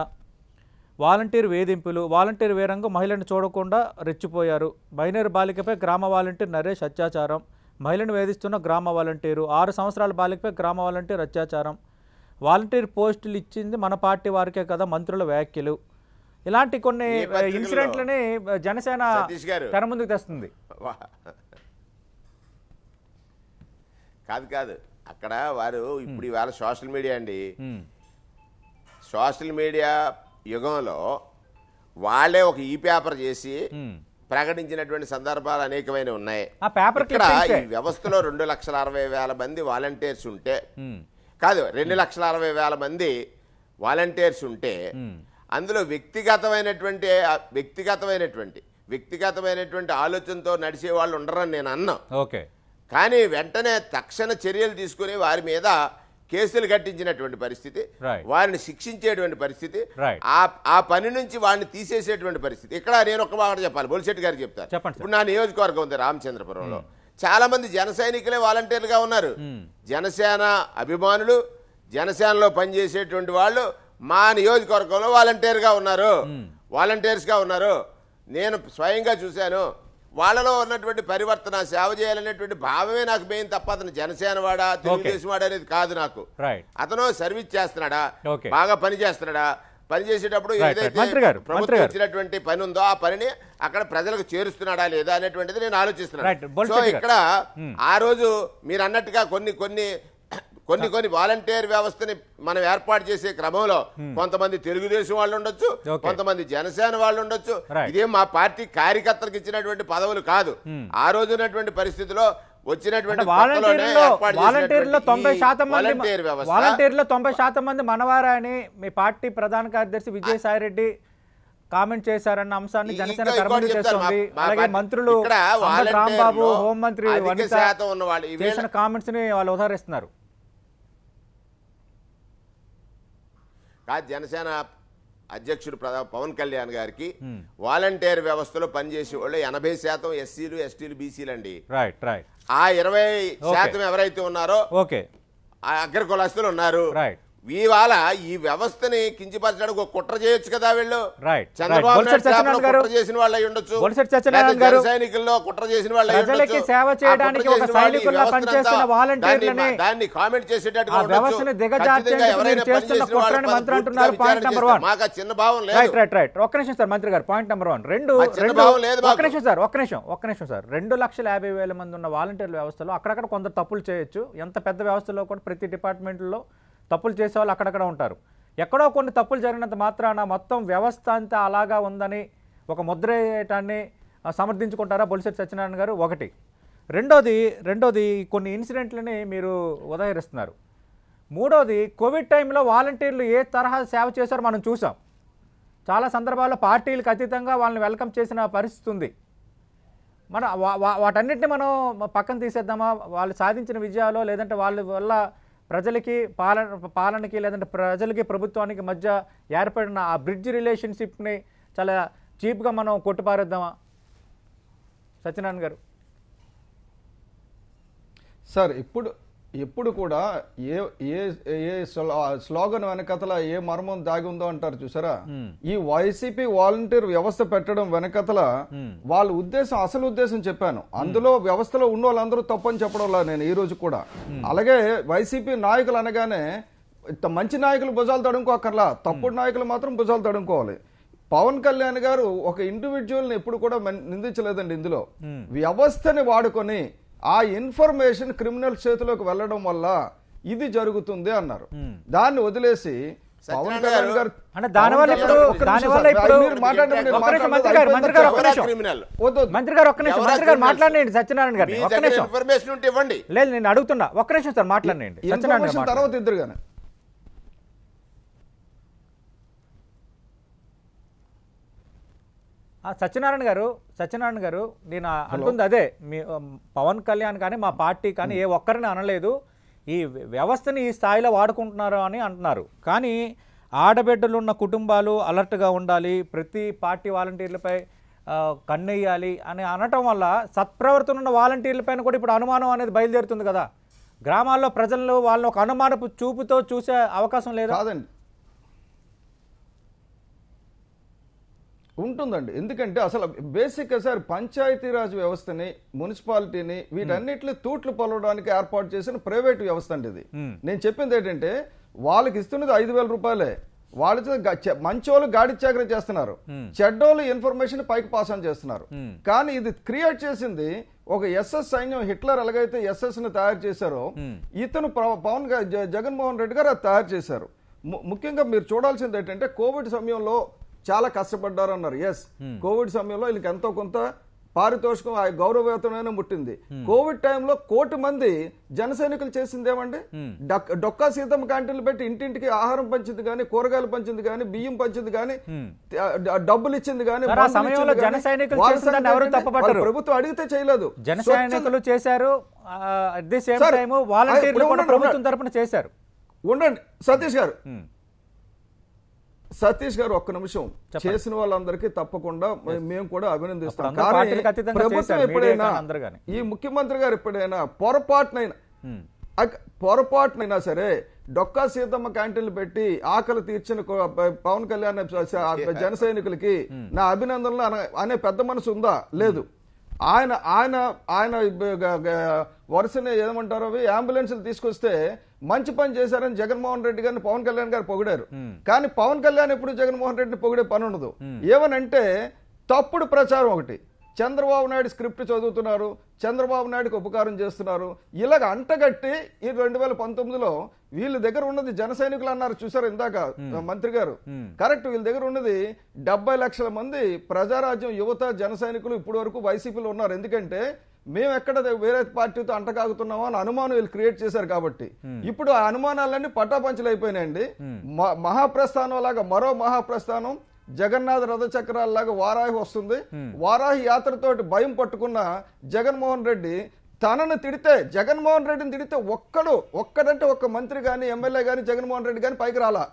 S1: వాలంటీర్ వేధింపులు వాలంటీర్ వేరంగం మహిళను చూడకుండా రెచ్చిపోయారు మైనర్ బాలికపై గ్రామ వాలంటీర్ నరేష్ అత్యాచారం మహిళను వేధిస్తున్న గ్రామ వాలంటీరు ఆరు సంవత్సరాల బాలికపై గ్రామ వాలంటీర్ అత్యాచారం వాలంటీర్ పోస్టులు ఇచ్చింది మన పార్టీ వారికే కదా మంత్రుల వ్యాఖ్యలు ఇలాంటి కొన్ని ఇన్సిడెంట్లని జనసేన తన ముందుకు
S2: తెస్తుంది కాదు కాదు అక్కడ వారు ఇప్పుడు ఇవాళ సోషల్ మీడియా అండి సోషల్ మీడియా యుగంలో వాళ్ళే ఒక ఈ పేపర్ చేసి ప్రకటించినటువంటి సందర్భాలు అనేకమైన ఉన్నాయి
S4: ఇక్కడ ఈ
S2: వ్యవస్థలో రెండు లక్షల అరవై వేల మంది వాలంటీర్స్ ఉంటే కాదు రెండు లక్షల అరవై వేల మంది వాలంటీర్స్ ఉంటే అందులో వ్యక్తిగతమైనటువంటి వ్యక్తిగతమైనటువంటి వ్యక్తిగతమైనటువంటి ఆలోచనతో నడిచే వాళ్ళు ఉండరని నేను అన్నా ఓకే కానీ వెంటనే తక్షణ చర్యలు తీసుకుని వారి మీద కేసులు కట్టించినటువంటి పరిస్థితి వారిని శిక్షించేటువంటి పరిస్థితి ఆ పని నుంచి వారిని తీసేసేటువంటి పరిస్థితి ఇక్కడ నేను ఒక మాట చెప్పాలి బొలిశెట్టి గారు చెప్తాను ఇప్పుడు నా నియోజకవర్గం ఉంది రామచంద్రపురంలో చాలామంది జన సైనికులే వాలంటీర్లుగా ఉన్నారు జనసేన అభిమానులు జనసేనలో పనిచేసేటువంటి వాళ్ళు మా నియోజకవర్గంలో వాలంటీర్గా ఉన్నారు వాలంటీర్స్గా ఉన్నారు నేను స్వయంగా చూశాను వాళ్ళలో ఉన్నటువంటి పరివర్తన సేవ చేయాలనేటువంటి భావమే నాకు మెయిన్ తప్ప అతను జనసేన వాడా తెలుగుదేశం వాడా అనేది కాదు నాకు అతను సర్వీస్ చేస్తున్నాడా బాగా పని చేస్తున్నాడా పనిచేసేటప్పుడు ఇచ్చినటువంటి పని ఉందో ఆ పనిని అక్కడ ప్రజలకు చేరుస్తున్నాడా లేదా అనేటువంటిది నేను ఆలోచిస్తున్నాను సో ఇక్కడ hmm. ఆ రోజు మీరు అన్నట్టుగా కొన్ని కొన్ని కొన్ని కొన్ని వాలంటీర్ వ్యవస్థని మనం ఏర్పాటు చేసే క్రమంలో hmm. కొంతమంది తెలుగుదేశం వాళ్ళు ఉండొచ్చు కొంతమంది జనసేన వాళ్ళు ఉండొచ్చు ఇదే మా పార్టీ కార్యకర్తలకు ఇచ్చినటువంటి పదవులు కాదు hmm. ఆ ఉన్నటువంటి పరిస్థితిలో వాలంటీర్లో తొంభై శాతం మంది వాలంటీర్లో
S1: తొంభై శాతం మంది మీ పార్టీ ప్రధాన కార్యదర్శి విజయసాయి రెడ్డి కామెంట్ చేశారన్న అంశాన్ని జనసేన కర్మలు చేస్తుంది అలాగే మంత్రులు రాంబాబు హోంమంత్రి వనిత చేసిన కామెంట్స్ ని వాళ్ళు ఉదహరిస్తున్నారు
S2: జనసేన అధ్యక్షుడు పవన్ కళ్యాణ్ గారికి వాలంటీర్ వ్యవస్థలో పనిచేసే వాళ్ళు ఎనభై శాతం ఎస్సీలు ఎస్టీలు బీసీలు అండి రైట్ రైట్ ఆ ఇరవై శాతం ఎవరైతే ఉన్నారో ఓకే అగ్ర కులాస్తులు ఉన్నారు రైట్ ఇవాళ ఈ వ్యవస్థని కించిపరచడానికి ఒక కుట్ర చేయొచ్చు కదా వీళ్ళు చంద్రబాబు కుట్ర చేసిన వాళ్ళు అయి ఉండొచ్చు సైనికుల్లో కుట్ర చేసిన వాళ్ళు దాన్ని కామెంట్ చేసేటట్టుగా మాకు చిన్న భావం లేదు రైట్
S1: రైట్ ఒక్క నిమిషం సార్ మంత్రి గారు పాయింట్ నెంబర్ వన్ రెండు చిన్న రెండు ఒక్క నిమిషం సార్ ఒక్క నిమిషం ఒక నిమిషం సార్ రెండు లక్షల యాభై వేల మంది ఉన్న వాలంటీర్ల వ్యవస్థలో అక్కడక్కడ కొందరు తప్పులు చేయొచ్చు ఎంత పెద్ద వ్యవస్థలో కూడా ప్రతి డిపార్ట్మెంట్లో తప్పులు చేసేవాళ్ళు అక్కడక్కడ ఉంటారు ఎక్కడో కొన్ని తప్పులు జరిగినంత మాత్రాన మొత్తం వ్యవస్థ అంతా అలాగా ఉందని ఒక ముద్రేయటాన్ని సమర్థించుకుంటారా బొలిశెట్టి సత్యనారాయణ గారు ఒకటి రెండోది రెండోది కొన్ని ఇన్సిడెంట్లని మీరు ఉదహరిస్తున్నారు మూడోది కోవిడ్ టైంలో వాలంటీర్లు ఏ తరహా సేవ చేశారో మనం చూసాం చాలా సందర్భాల్లో పార్టీలకు అతీతంగా వాళ్ళని వెల్కమ్ చేసిన పరిస్థితి ఉంది మన వాటన్నిటిని మనం పక్కన తీసేద్దామా వాళ్ళు సాధించిన విజయాలు లేదంటే వాళ్ళ వల్ల ప్రజలకి పాలన పాలనకి లేదంటే ప్రజలకి ప్రభుత్వానికి మధ్య ఏర్పడిన ఆ బ్రిడ్జ్ రిలేషన్షిప్ని చాలా చీప్గా మనం కొట్టుపారేద్దామా
S3: సత్యనారాయణ గారు సార్ ఇప్పుడు ఎప్పుడు కూడా ఏ ఏ ఏ స్లోగన్ వెనకతల ఏ మర్మం దాగి ఉందో అంటారు చూసారా ఈ వైసీపీ వాలంటీర్ వ్యవస్థ పెట్టడం వెనకతల వాళ్ళ ఉద్దేశం అసలు ఉద్దేశం చెప్పాను అందులో వ్యవస్థలో ఉన్న వాళ్ళందరూ తప్పని చెప్పడంలా నేను ఈ రోజు కూడా అలాగే వైసీపీ నాయకులు అనగానే మంచి నాయకులు భుజాలు తడుముకోకర్లా తప్పుడు నాయకులు మాత్రం భుజాలు తడుముకోవాలి పవన్ కళ్యాణ్ గారు ఒక ఇండివిజువల్ని ఎప్పుడు కూడా నిందించలేదండి ఇందులో వ్యవస్థని వాడుకొని ఆ ఇన్ఫర్మేషన్ క్రిమినల్ చేతిలోకి వెళ్ళడం వల్ల ఇది జరుగుతుంది అన్నారు దాన్ని వదిలేసి పవన్ కళ్యాణ్ గారు మంత్రి గారు మంత్రి
S1: గారు మాట్లాడండి సత్యనారాయణ గారు ఒక్క నిమిషం లేదు నేను అడుగుతున్నా ఒక్క నిమిషం సార్ మాట్లాడండి సత్యనారాయణ తర్వాత ఇద్దరు కానీ సత్యనారాయణ గారు సత్యనారాయణ గారు నేను అంటుంది అదే మీ పవన్ కళ్యాణ్ కానీ మా పార్టీ కానీ ఏ ఒక్కరిని అనలేదు ఈ వ్యవస్థని ఈ స్థాయిలో వాడుకుంటున్నారు అని అంటున్నారు కానీ ఆడబిడ్డలు ఉన్న కుటుంబాలు అలర్ట్గా ఉండాలి ప్రతి పార్టీ వాలంటీర్లపై కన్నెయ్యాలి అని అనటం వల్ల సత్ప్రవర్తన ఉన్న వాలంటీర్లపైన కూడా ఇప్పుడు అనుమానం అనేది బయలుదేరుతుంది కదా గ్రామాల్లో ప్రజలు
S3: వాళ్ళని ఒక అనుమానపు చూపుతో చూసే అవకాశం లేదు కాదండి ఉంటుందండి ఎందుకంటే అసలు బేసిక్గా సార్ పంచాయతీరాజ్ వ్యవస్థని మున్సిపాలిటీని వీటన్నిటిని తూట్లు పొలవడానికి ఏర్పాటు చేసిన ప్రైవేట్ వ్యవస్థ అండి ఇది నేను చెప్పింది ఏంటంటే వాళ్ళకి ఇస్తున్నది ఐదు వేల రూపాయలే వాళ్ళతో మంచోళ్ళు గాడి చాకరీ చేస్తున్నారు చెడ్డోళ్ళు ఇన్ఫర్మేషన్ పైకి పాస్ ఆన్ చేస్తున్నారు కానీ ఇది క్రియేట్ చేసింది ఒక ఎస్ఎస్ సైన్యం హిట్లర్ ఎలాగైతే ఎస్ఎస్ ను తయారు చేశారో ఇతను పవన్ జగన్మోహన్ రెడ్డి గారు అది తయారు చేశారు ముఖ్యంగా మీరు చూడాల్సింది ఏంటంటే కోవిడ్ సమయంలో చాలా కష్టపడ్డారు అన్నారు ఎస్ hmm. కోవిడ్ సమయంలో వీళ్ళకి ఎంతో కొంత పారితోషికం ఆ గౌరవవేతనైనా ముట్టింది hmm. కోవిడ్ టైంలో కోటి మంది జన సైనికులు చేసింది ఏమండి hmm. డొక్కా సీతమ్మ క్యాంటీన్లు పెట్టి ఇంటింటికి ఆహారం పంచింది కానీ కూరగాయలు పంచింది కానీ బియ్యం పంచింది కానీ డబ్బులు ఇచ్చింది కానీ ప్రభుత్వం అడిగితే చేయలేదు జన సైనికులు చేశారు వాలంటీర్లు కూడా ప్రభుత్వం తరపున చేశారు ఉండండి సతీష్ గారు సతీష్ గారు ఒక్క నిమిషం చేసిన వాళ్ళందరికీ తప్పకుండా మేము కూడా అభినందిస్తాం ప్రభుత్వం ఎప్పుడైనా ఈ ముఖ్యమంత్రి గారు ఎప్పుడైనా పొరపాటునైనా పొరపాటునైనా సరే డొక్కా సీతమ్మ క్యాంటీన్లు పెట్టి ఆకలి తీర్చిన పవన్ కళ్యాణ్ జన సైనికులకి నా అభినందనలు అనే పెద్ద మనసు ఉందా లేదు ఆయన ఆయన ఆయన వరుసని ఏమంటారు అవి అంబులెన్స్లు తీసుకొస్తే మంచి పని చేశారని జగన్మోహన్ రెడ్డి గారిని పవన్ కళ్యాణ్ గారు పొగిడారు కానీ పవన్ కళ్యాణ్ ఎప్పుడు జగన్మోహన్ రెడ్డిని పొగిడే పని ఉండదు ఏమనంటే తప్పుడు ప్రచారం ఒకటి చంద్రబాబు నాయుడు స్క్రిప్ట్ చదువుతున్నారు చంద్రబాబు నాయుడుకి ఉపకారం చేస్తున్నారు ఇలాగ అంటగట్టి ఈ రెండు వేల పంతొమ్మిదిలో వీళ్ళ దగ్గర ఉన్నది జన సైనికులు అన్నారు చూసారు ఇందాక మంత్రి గారు కరెక్ట్ వీళ్ళ దగ్గర ఉన్నది డెబ్బై లక్షల మంది ప్రజారాజ్యం యువత జన ఇప్పటి వరకు వైసీపీలో ఉన్నారు ఎందుకంటే మేము ఎక్కడ వేరే పార్టీతో అంటకాగుతున్నామో అని అనుమానం వీళ్ళు క్రియేట్ చేశారు కాబట్టి ఇప్పుడు ఆ అనుమానాలన్నీ పటాపంచలు అయిపోయినాయండి మహాప్రస్థానం లాగా మరో మహాప్రస్థానం జగన్నాథ్ లాగా వారాహి వస్తుంది వారాహి యాత్రతోటి భయం పట్టుకున్న జగన్మోహన్ రెడ్డి తనను తిడితే జగన్మోహన్ రెడ్డిని తిడితే ఒక్కడు ఒక్కడంటే ఒక్క మంత్రి కానీ ఎమ్మెల్యే కానీ జగన్మోహన్ రెడ్డి కానీ పైకి రాలా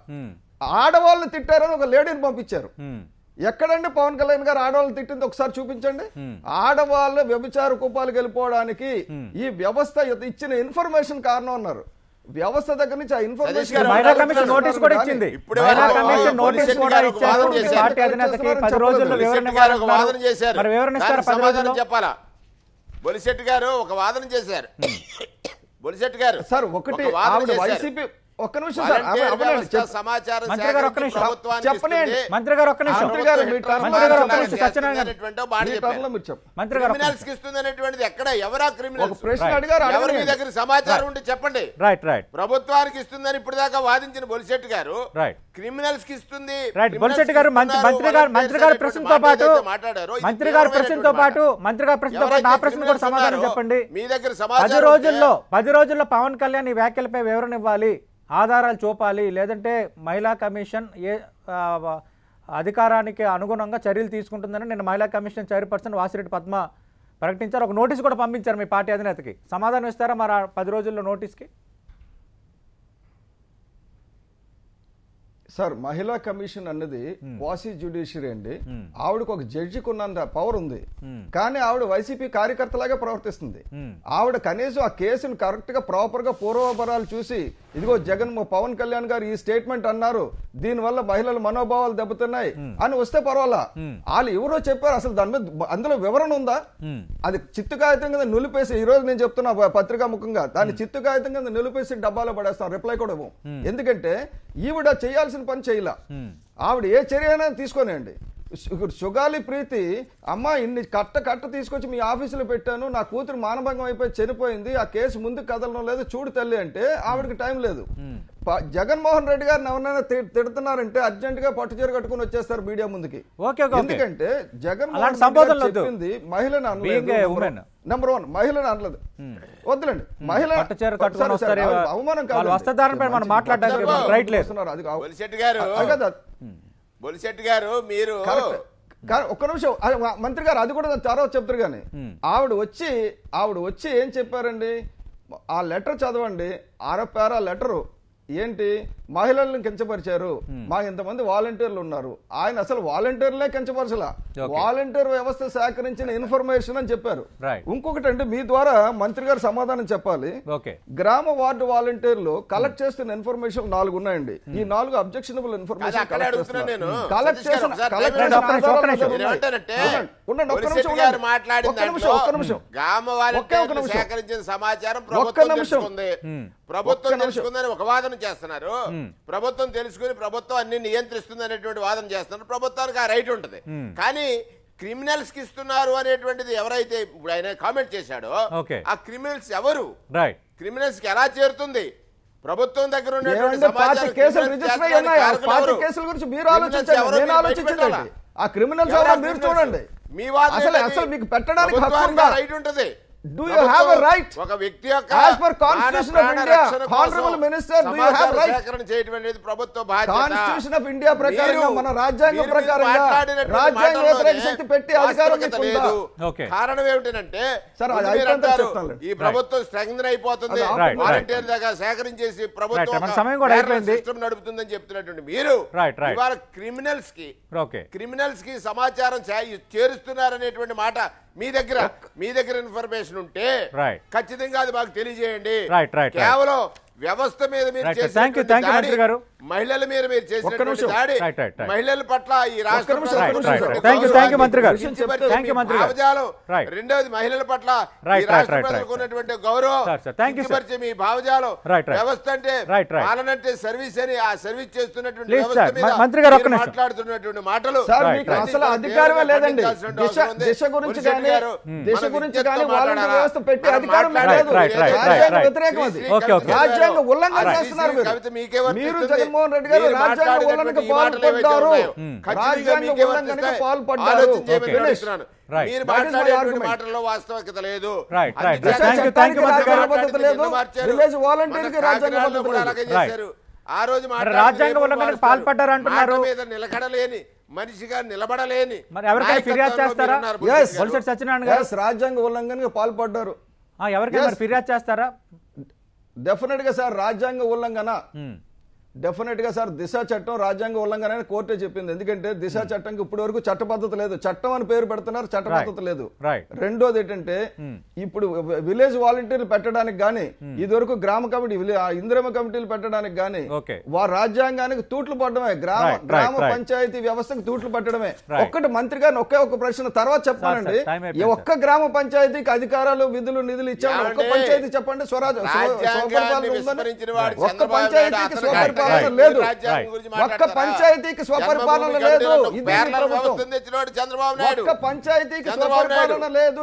S3: ఆడవాళ్ళని తిట్టారని ఒక లేడీని పంపించారు ఎక్కడండి పవన్ కళ్యాణ్ గారు ఆడవాళ్ళు తిట్టింది ఒకసారి చూపించండి ఆడవాళ్ళు వ్యభిచార కూపాలు గెలిపోవడానికి ఈ వ్యవస్థ ఇచ్చిన ఇన్ఫర్మేషన్ కారణం అన్నారు వ్యవస్థ దగ్గర నుంచి ఆ ఇన్ఫర్మేషన్ నోటీస్ కూడా ఇచ్చింది నోటీస్ కూడా ఇచ్చారు పార్టీ అధినేతకి పది రోజుల్లో వివరణ చేశారు మరి వివరణ ఇస్తారు పది రోజుల్లో చెప్పాలా
S2: బొలిశెట్టి గారు ఒక వాదన చేశారు బొలిశెట్టి గారు సార్ ఒకటి వైసీపీ ఒక్క నిమిషం సమాచారం చెప్పండి
S3: మంత్రి గారు ఒక్క నిమిషం మంత్రి గారు ఒక్క నిమిషం సత్యనారాయణ మంత్రి క్రిమినల్స్
S2: ఇస్తుంది అనేటువంటిది ఎక్కడ ఎవరా క్రిమినల్ మీ దగ్గర సమాచారం ఉంటే చెప్పండి రైట్ రైట్ ప్రభుత్వానికి ఇస్తుందని ఇప్పుడు దాకా వాదించిన బొలిశెట్టి గారు రైట్ క్రిమినల్స్ కి ఇస్తుంది రైట్ బొలిశెట్టి గారు మంత్రి గారు మంత్రి గారు ప్రశ్నతో పాటు మాట్లాడారు మంత్రి గారు ప్రశ్నతో
S1: పాటు మంత్రి గారు ప్రశ్నతో పాటు నా ప్రశ్న కూడా సమాధానం చెప్పండి
S2: మీ దగ్గర సమాధానం పది రోజుల్లో
S1: పది రోజుల్లో పవన్ కళ్యాణ్ ఈ వ్యాఖ్యలపై వివరణ ఇవ్వాలి ఆధారాలు చూపాలి లేదంటే మహిళా కమిషన్ ఏ అధికారానికి అనుగుణంగా చర్యలు తీసుకుంటుందని నేను మహిళా కమిషన్ చైర్పర్సన్ వాసిరెడ్డి పద్మ ప్రకటించారు ఒక నోటీస్ కూడా పంపించారు మీ పార్టీ అధినేతకి సమాధానం ఇస్తారా మరి పది రోజుల్లో నోటీస్కి
S3: సార్ మహిళా కమిషన్ అన్నది hmm. వాసి జ్యుడిషియరీ అండి hmm. ఆవిడకు ఒక జడ్జికి ఉన్నంత పవర్ ఉంది hmm. కానీ ఆవిడ వైసీపీ కార్యకర్తలాగా ప్రవర్తిస్తుంది ఆవిడ కనీసం ఆ కేసును కరెక్ట్ గా ప్రాపర్ గా పూర్వపరాలు చూసి ఇదిగో జగన్ పవన్ కళ్యాణ్ గారు ఈ స్టేట్మెంట్ అన్నారు దీని వల్ల మహిళల మనోభావాలు దెబ్బతున్నాయి అని వస్తే పర్వాలా వాళ్ళు ఎవరో చెప్పారు అసలు దాని మీద అందులో వివరణ ఉందా అది చిత్తు కాగితం కింద నిలిపేసి ఈ రోజు నేను చెప్తున్నా పత్రికా ముఖంగా దాన్ని చిత్తు కాగితం కింద నిలిపేసి డబ్బాలో పడేస్తాం రిప్లై కూడా ఎందుకంటే ఈవిడ చేయాల్సిన పని చేయలే ఆవిడ ఏ చర్య అయినా అండి ఇప్పుడు సుగాలి ప్రీతి అమ్మ ఇన్ని కట్ట కట్ట తీసుకొచ్చి మీ ఆఫీసులో పెట్టాను నా కూతురు మానభంగం అయిపోయి చనిపోయింది ఆ కేసు ముందు కదలడం లేదు చూడు తల్లి అంటే ఆవిడకి టైం లేదు జగన్మోహన్ రెడ్డి గారిని ఎవరైనా తిడుతున్నారంటే అర్జెంట్ గా పట్టుచీర కట్టుకుని వచ్చేస్తారు మీడియా ముందుకి ఎందుకంటే జగన్మోహన్ చెప్పింది మహిళను అనలేదు నెంబర్ వన్ మహిళను అనలేదు వద్దులండి మహిళ అవమానం కాదు అది కాదు
S2: బొలిశెట్టి గారు మీరు
S3: ఒక్క నిమిషం మంత్రి గారు అది కూడా తర్వాత చెప్తారు కానీ ఆవిడ వచ్చి ఆవిడ వచ్చి ఏం చెప్పారండి ఆ లెటర్ చదవండి ఆరో పేరా లెటరు ఏంటి మహిళలను కించపరిచారు hmm. మా ఇంతమంది వాలంటీర్లు ఉన్నారు ఆయన అసలు వాలంటీర్లే కించపరచల వాలంటీర్ వ్యవస్థ సేకరించిన ఇన్ఫర్మేషన్ అని చెప్పారు ఇంకొకటి అంటే మీ ద్వారా మంత్రి గారు సమాధానం చెప్పాలి గ్రామ వార్డు వాలంటీర్లు కలెక్ట్ చేస్తున్న ఇన్ఫర్మేషన్ నాలుగు ఉన్నాయండి ఈ hmm. నాలుగు అబ్జెక్షనబుల్ ఇన్ఫర్మేషన్ కలెక్ట్ చేసిన
S2: ఒక్క నిమిషం
S4: ప్రభుత్వం hmm. తెలుసుకుందని
S2: ఒక వాదన చేస్తున్నారు Hmm. ప్రభుత్వం తెలుసుకుని ప్రభుత్వం అన్ని నియంత్రిస్తుంది అనేటువంటి వాదన చేస్తున్నారు ప్రభుత్వానికి ఆ రైట్ ఉంటుంది hmm. కానీ క్రిమినల్స్ కి ఇస్తున్నారు అనేటువంటిది ఎవరైతే ఇప్పుడు ఆయన కామెంట్ చేశాడో ఆ క్రిమినల్స్ ఎవరు క్రిమినల్స్ కి ఎలా చేరుతుంది ప్రభుత్వం దగ్గర ఉన్నటువంటి మీ అసలు అసలు మీకు పెట్టడానికి రైట్ ఉంటుంది do you have a right ఒక వ్యక్తి యొక్క as per constitution of India honourable minister do you have right సేకరణ చేయడం అనేది ప్రభుత్వ బాధ్యత కాన్స్టిట్యూషన్ ఆఫ్ ఇండియా ప్రకారం మన రాజ్యాంగ ప్రకారం రాజ్యాంగ వ్యతిరేక శక్తి పెట్టి అధికారం ఓకే కారణం ఏమిటంటే సార్ అంటారు ఈ ప్రభుత్వం స్ట్రెంగ్త్ అయిపోతుంది వాలంటీర్ దాకా సేకరించేసి ప్రభుత్వం సమయం కూడా అయిపోయింది సిస్టం నడుపుతుందని చెప్తున్నటువంటి మీరు రైట్ రైట్ ఇవాళ క్రిమినల్స్ కి ఓకే క్రిమినల్స్ కి సమాచారం చేరుస్తున్నారనేటువంటి మాట మీ దగ్గర మీ దగ్గర ఇన్ఫర్మేషన్ ఉంటే ఖచ్చితంగా అది మాకు తెలియజేయండి కేవలం వ్యవస్థ మీద మీరు చేసినటువంటి దాడి మహిళల మీద మీరు చేసినటువంటి దాడి మహిళల పట్ల ఈ రాష్ట్ర రెండవది మహిళల పట్ల గౌరవం ఈ భావజాలం వ్యవస్థ అంటే పాలన సర్వీస్ అని ఆ సర్వీస్ చేస్తున్నటువంటి వ్యవస్థ మీద మాట్లాడుతున్నటువంటి మాటలు అసలు అధికారమే లేదండి దిశ గురించి hmm.
S3: దిశ గురించి వ్యవస్థ పెట్టి అధికారం రాజ్యాంగ ఉల్లంఘన చేస్తున్నారు మీరు జగన్మోహన్ రెడ్డి గారు రాజ్యాంగ ఉల్లంఘనకు పాల్పడ్డారు రాజ్యాంగ ఉల్లంఘనకు పాల్పడ్డారు
S2: రాజ్యాంగ ఆ రోజు ఉల్లంఘనకు పాల్పడ్డారు అంటున్నారు మీద నిలకడలేని మనిషిగా నిలబడలేని మరి ఎవరికైనా ఫిర్యాదు చేస్తారా
S3: రాజ్యాంగ ఉల్లంఘనకు పాల్పడ్డారు ఎవరికైనా ఫిర్యాదు చేస్తారా డెఫినెట్ గా సార్ రాజ్యాంగ ఉల్లంఘన డెఫినెట్గా సార్ దిశ చట్టం రాజ్యాంగ ఉల్లంఘన అని కోర్టే చెప్పింది ఎందుకంటే దిశ hmm. చట్టంకి ఇప్పటి వరకు చట్టబద్ధత లేదు చట్టం అని పేరు పెడుతున్నారు చట్టబద్ధత లేదు రెండోది ఏంటంటే hmm. ఇప్పుడు విలేజ్ వాలంటీర్లు పెట్టడానికి గానీ hmm. ఇదివరకు గ్రామ కమిటీ ఇందిరమ కమిటీలు పెట్టడానికి గానీ వారు రాజ్యాంగానికి తూట్లు పడడమే గ్రామ గ్రామ పంచాయతీ వ్యవస్థకు తూట్లు పట్టడమే ఒక్కటి మంత్రి గారిని ఒకే ఒక ప్రశ్న తర్వాత చెప్పానండి ఒక్క గ్రామ పంచాయతీకి అధికారాలు విధులు నిధులు ఇచ్చాము ఒక్క పంచాయతీ చెప్పండి స్వరాజ్ ఒక్క పంచాయతీకి స్వపరిపాలన లేదు ఒక్క పంచాయతీకి స్వపరిపాలన లేదు ఒక్క పంచాయతీకి స్వపరిపాలన లేదు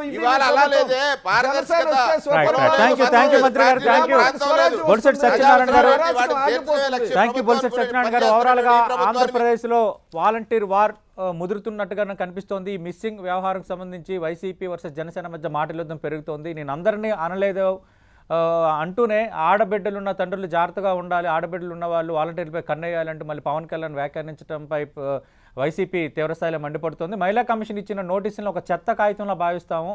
S2: గారు ఆంధ్రప్రదేశ్
S1: లో వాలంటీర్ వార్ ముదురుతున్నట్టుగా కనిపిస్తోంది మిస్సింగ్ వ్యవహారం సంబంధించి వైసీపీ వర్సెస్ జనసేన మధ్య మాటలుద్ధం పెరుగుతోంది నేను అందరినీ అనలేదు అంటూనే ఆడబిడ్డలున్న తండ్రులు జాగ్రత్తగా ఉండాలి ఆడబిడ్డలు ఉన్న వాళ్ళు వాలంటీర్లపై కన్నేయాలంటూ మళ్ళీ పవన్ కళ్యాణ్ వ్యాఖ్యానించడంపై వైసీపీ తీవ్రస్థాయిలో మండిపడుతుంది మహిళా కమిషన్ ఇచ్చిన నోటీసులను ఒక చెత్త కాగితంలో భావిస్తాము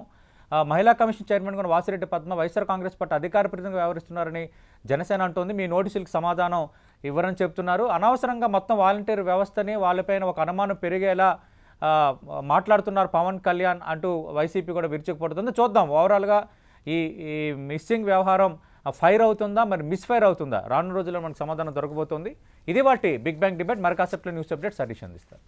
S1: మహిళా కమిషన్ చైర్మన్ కూడా వాసిరెడ్డి పద్మ వైఎస్ఆర్ కాంగ్రెస్ పార్టీ అధికార ప్రతినిధిగా వ్యవహరిస్తున్నారని జనసేన అంటోంది మీ నోటీసులకు సమాధానం ఇవ్వరని చెప్తున్నారు అనవసరంగా మొత్తం వాలంటీర్ వ్యవస్థని వాళ్ళపైన ఒక అనుమానం పెరిగేలా మాట్లాడుతున్నారు పవన్ కళ్యాణ్ అంటూ వైసీపీ కూడా విరుచుకుపడుతుంది చూద్దాం ఓవరాల్గా ఈ ఈ మిస్సింగ్ వ్యవహారం ఫైర్ అవుతుందా మరి మిస్ఫైర్ అవుతుందా రానున్న రోజుల్లో మనకు సమాధానం దొరకబోతోంది ఇది వాటి బిగ్ బ్యాంగ్ డిబేట్ మరి కాసేపులో న్యూస్ అప్డేట్స్ సర్వీస్ అందిస్తారు